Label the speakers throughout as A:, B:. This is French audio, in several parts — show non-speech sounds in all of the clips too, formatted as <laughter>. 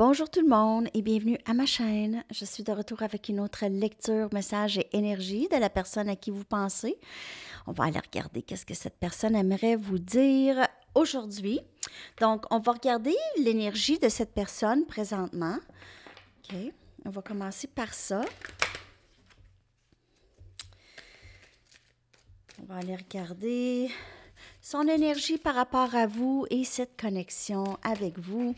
A: Bonjour tout le monde et bienvenue à ma chaîne. Je suis de retour avec une autre lecture, message et énergie de la personne à qui vous pensez. On va aller regarder qu'est-ce que cette personne aimerait vous dire aujourd'hui. Donc, on va regarder l'énergie de cette personne présentement. OK, on va commencer par ça. On va aller regarder son énergie par rapport à vous et cette connexion avec vous.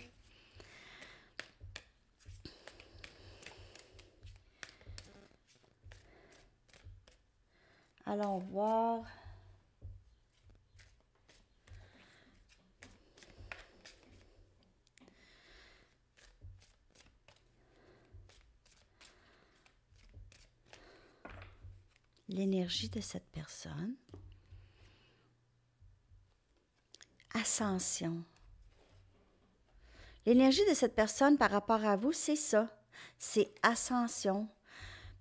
A: Allons voir. l'énergie de cette personne. Ascension. L'énergie de cette personne par rapport à vous, c'est ça. C'est ascension,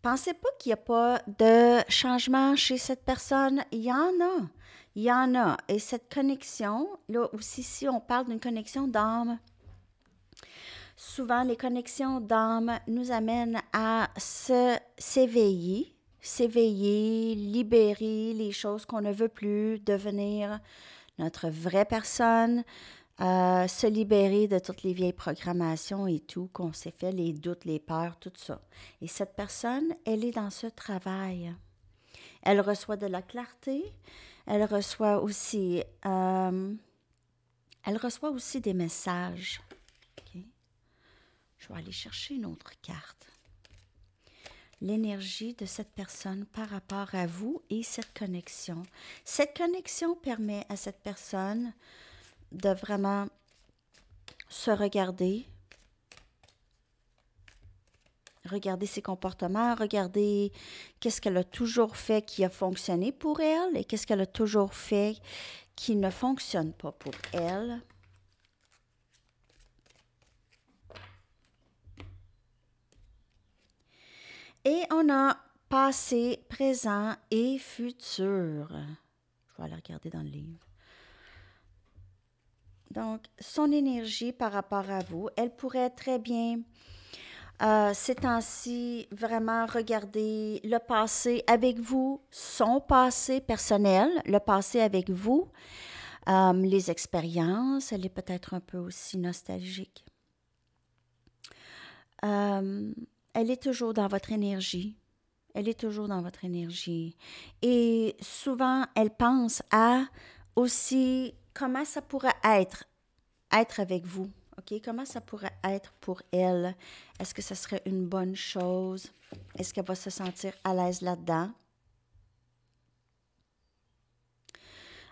A: Pensez pas qu'il n'y a pas de changement chez cette personne. Il y en a. Il y en a. Et cette connexion, là aussi, si on parle d'une connexion d'âme, souvent les connexions d'âme nous amènent à se s'éveiller, s'éveiller, libérer les choses qu'on ne veut plus, devenir notre vraie personne, euh, se libérer de toutes les vieilles programmations et tout qu'on s'est fait, les doutes, les peurs, tout ça. Et cette personne, elle est dans ce travail. Elle reçoit de la clarté, elle reçoit aussi, euh, elle reçoit aussi des messages. Je vais aller chercher une autre carte. L'énergie de cette personne par rapport à vous et cette connexion. Cette connexion permet à cette personne de vraiment se regarder, regarder ses comportements, regarder qu'est-ce qu'elle a toujours fait qui a fonctionné pour elle et qu'est-ce qu'elle a toujours fait qui ne fonctionne pas pour elle. Et on a passé, présent et futur. Je vais aller regarder dans le livre. Donc, son énergie par rapport à vous, elle pourrait très bien, euh, ces temps-ci, vraiment regarder le passé avec vous, son passé personnel, le passé avec vous, euh, les expériences, elle est peut-être un peu aussi nostalgique. Euh, elle est toujours dans votre énergie. Elle est toujours dans votre énergie. Et souvent, elle pense à aussi comment ça pourrait être, être avec vous. OK? Comment ça pourrait être pour elle? Est-ce que ça serait une bonne chose? Est-ce qu'elle va se sentir à l'aise là-dedans?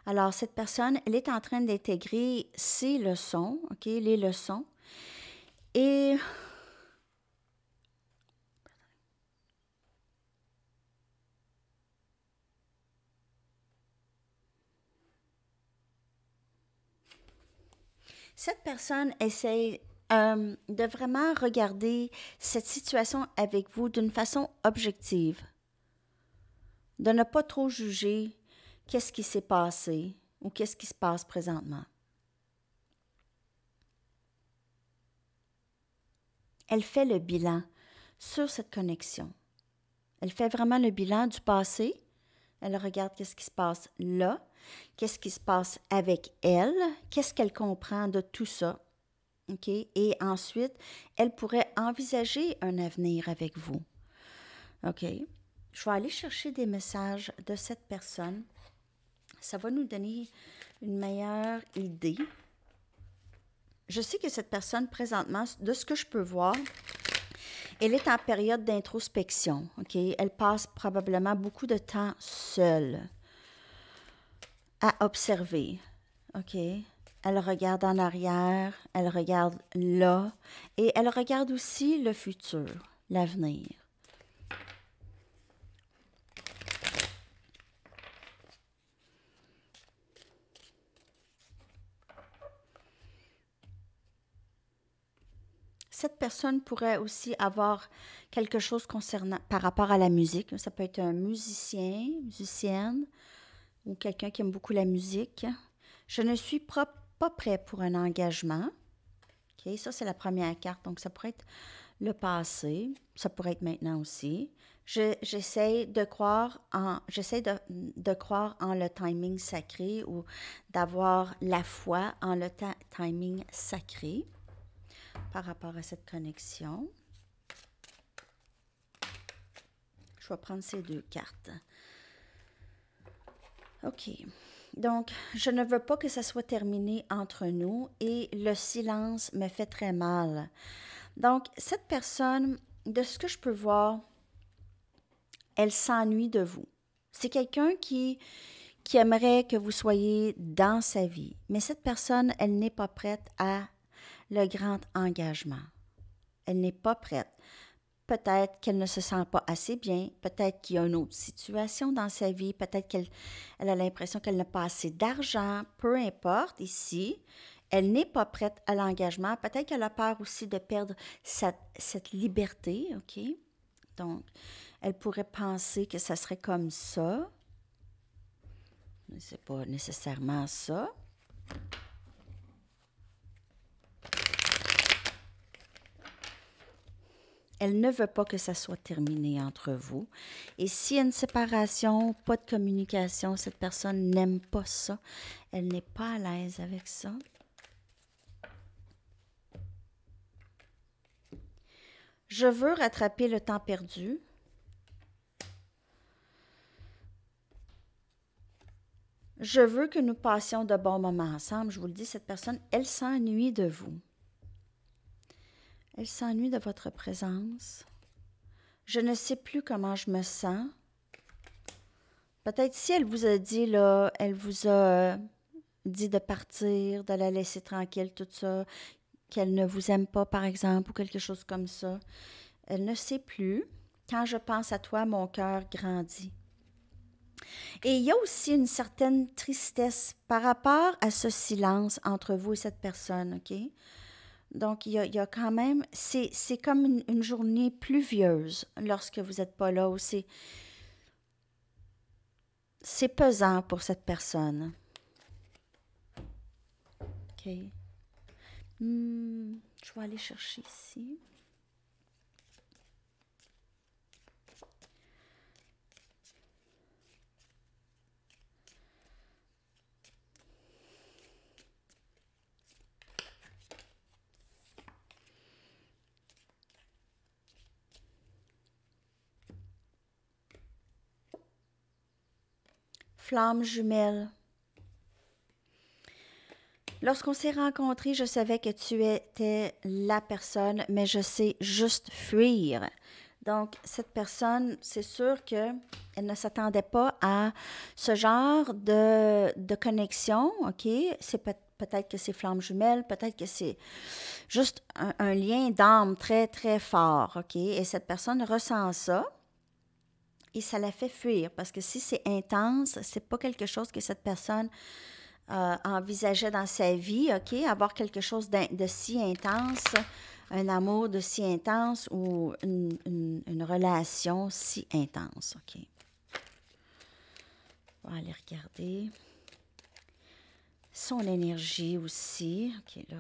A: Alors, cette personne, elle est en train d'intégrer ses leçons, OK? Les leçons. Et cette personne essaie euh, de vraiment regarder cette situation avec vous d'une façon objective, de ne pas trop juger qu'est-ce qui s'est passé ou qu'est-ce qui se passe présentement. Elle fait le bilan sur cette connexion. Elle fait vraiment le bilan du passé. Elle regarde qu'est-ce qui se passe là Qu'est-ce qui se passe avec elle? Qu'est-ce qu'elle comprend de tout ça? Et ensuite, elle pourrait envisager un avenir avec vous. Je vais aller chercher des messages de cette personne. Ça va nous donner une meilleure idée. Je sais que cette personne, présentement, de ce que je peux voir, elle est en période d'introspection. Elle passe probablement beaucoup de temps seule à observer. OK? Elle regarde en arrière, elle regarde là, et elle regarde aussi le futur, l'avenir. cette personne pourrait aussi avoir quelque chose concernant par rapport à la musique. Ça peut être un musicien, musicienne, ou quelqu'un qui aime beaucoup la musique. Je ne suis pas, prêt pour un engagement. ça, c'est la première carte. Donc, ça pourrait être le passé, ça pourrait être maintenant aussi. J'essaie de croire en j'essaie de, croire en le timing sacré ou d'avoir la foi en le timing sacré par rapport à cette connexion. Je vais prendre ces deux cartes. OK. Donc, je ne veux pas que ça soit terminé entre nous et le silence me fait très mal. Donc, cette personne, de ce que je peux voir, elle s'ennuie de vous. C'est quelqu'un qui, qui aimerait que vous soyez dans sa vie, mais cette personne, elle n'est pas prête à le grand engagement. Elle n'est pas prête peut-être qu'elle ne se sent pas assez bien, peut-être qu'il y a une autre situation dans sa vie, peut-être qu'elle elle a l'impression qu'elle n'a pas assez d'argent, peu importe, ici, elle n'est pas prête à l'engagement, peut-être qu'elle a peur aussi de perdre cette liberté, OK? Donc, elle pourrait penser que ça serait comme ça. Mais n'est pas nécessairement ça. Elle ne veut pas que ça soit terminé entre vous. Et s'il y a une séparation, pas de communication, cette personne n'aime pas ça. Elle n'est pas à l'aise avec ça. Je veux rattraper le temps perdu. Je veux que nous passions de bons moments ensemble. Je vous le dis, cette personne, elle s'ennuie de vous. Elle s'ennuie de votre présence. Je ne sais plus comment je me sens. Peut-être si elle vous a dit, là, elle vous a euh, dit de partir, de la laisser tranquille, tout ça, qu'elle ne vous aime pas, par exemple, ou quelque chose comme ça. Elle ne sait plus. Quand je pense à toi, mon cœur grandit. Et il y a aussi une certaine tristesse par rapport à ce silence entre vous et cette personne, OK? Donc, il y a, quand même, c'est, comme une, journée pluvieuse lorsque vous n'êtes pas là aussi. C'est pesant pour cette personne. OK. Hmm, je vais aller chercher ici. flamme jumelle. Lorsqu'on s'est rencontrés, je savais que tu étais la personne, mais je sais juste fuir. Donc, cette personne, c'est sûr qu'elle ne s'attendait pas à ce genre de, de connexion, OK? C'est peut-être que c'est flamme jumelle, peut-être que c'est juste un, un lien d'âme très, très fort, OK? Et cette personne ressent ça et ça la fait fuir parce que si c'est intense, c'est pas quelque chose que cette personne euh, envisageait dans sa vie, OK? Avoir quelque chose de, si intense, un amour de si intense ou une, une relation si intense, OK? On va aller regarder son énergie aussi. OK, là.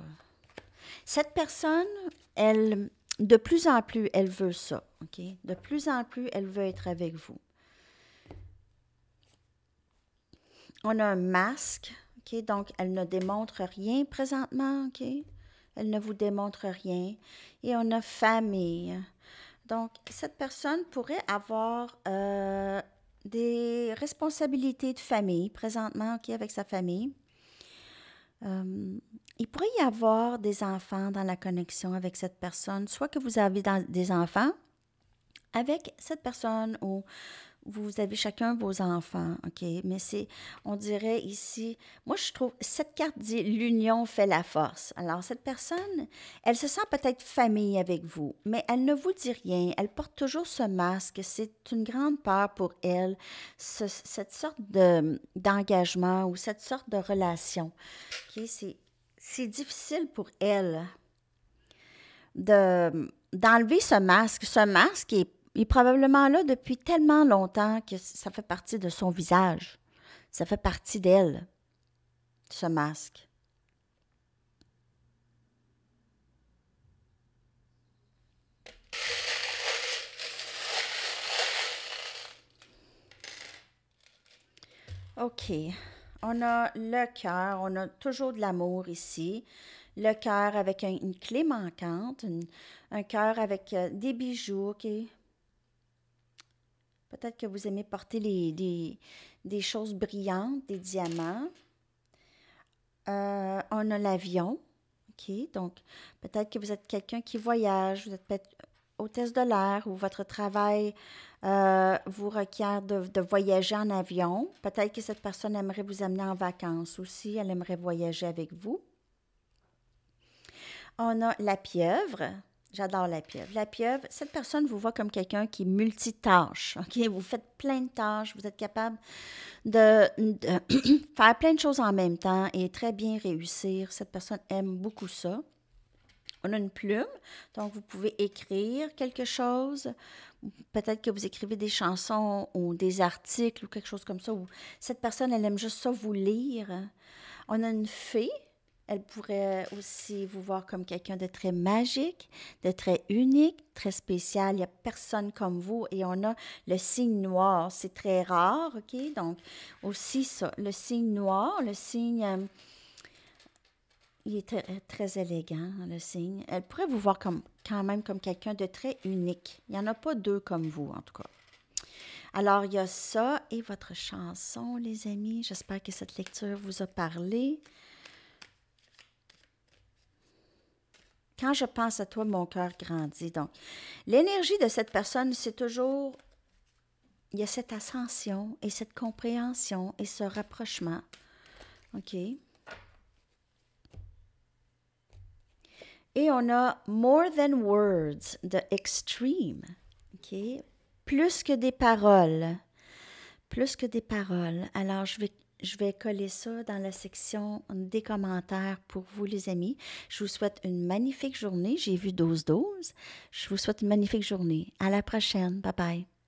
A: Cette personne, elle, de plus en plus, elle veut ça. ok De plus en plus, elle veut être avec vous. On a un masque. ok Donc, elle ne démontre rien présentement. ok Elle ne vous démontre rien. Et on a famille. Donc, cette personne pourrait avoir euh, des responsabilités de famille présentement ok avec sa famille. Euh, il pourrait y avoir des enfants dans la connexion avec cette personne, soit que vous avez des enfants avec cette personne ou vous avez chacun vos enfants, OK? Mais c'est, on dirait ici, moi je trouve, cette carte dit l'union fait la force. Alors, cette personne, elle se sent peut-être famille avec vous, mais elle ne vous dit rien. Elle porte toujours ce masque. C'est une grande peur pour elle, cette sorte de, d'engagement ou cette sorte de relation. OK? C'est, c'est difficile pour elle de, d'enlever ce masque. Ce masque est il est probablement là depuis tellement longtemps que ça fait partie de son visage. Ça fait partie d'elle, ce masque. OK. On a le cœur, on a toujours de l'amour ici. Le cœur avec une clé manquante, un cœur avec euh, des bijoux, OK, Peut-être que vous aimez porter des, choses brillantes, des diamants. on euh, a l'avion. OK, donc peut-être que vous êtes quelqu'un qui voyage, vous êtes peut-être hôtesse de l'air ou votre travail euh, vous requiert de, de, voyager en avion. Peut-être que cette personne aimerait vous amener en vacances aussi, elle aimerait voyager avec vous. On a la pieuvre. J'adore la pieuvre. La pieuvre, cette personne vous voit comme quelqu'un qui est multitâche. OK? Vous faites plein de tâches, vous êtes capable de, <clears throat> faire plein de choses en même temps et très bien réussir. Cette personne aime beaucoup ça. On a une plume, donc vous pouvez écrire quelque chose. Peut-être que vous écrivez des chansons ou des articles ou quelque chose comme ça. cette personne, elle aime juste ça vous lire. On a une fée elle pourrait aussi vous voir comme quelqu'un de très magique, de très unique, très spécial. Il n'y a personne comme vous. Et on a le signe noir. C'est très rare, OK? Donc, aussi ça, le signe noir, le signe... Euh, il est très, élégant, hein, le signe. Elle pourrait vous voir comme, quand même comme quelqu'un de très unique. Il n'y en a pas deux comme vous, en tout cas. Alors, il y a ça et votre chanson, les amis. J'espère que cette lecture vous a parlé. Quand je pense à toi, mon cœur grandit. Donc, l'énergie de cette personne, c'est toujours, il y a cette ascension et cette compréhension et ce rapprochement. OK? Et on a More Than Words de Extreme. OK? Plus que des paroles. Plus que des paroles. Alors, je vais je vais coller ça dans la section des commentaires pour vous, les amis. Je vous souhaite une magnifique journée. J'ai vu dose dose. Je vous souhaite une magnifique journée. À la prochaine. Bye bye.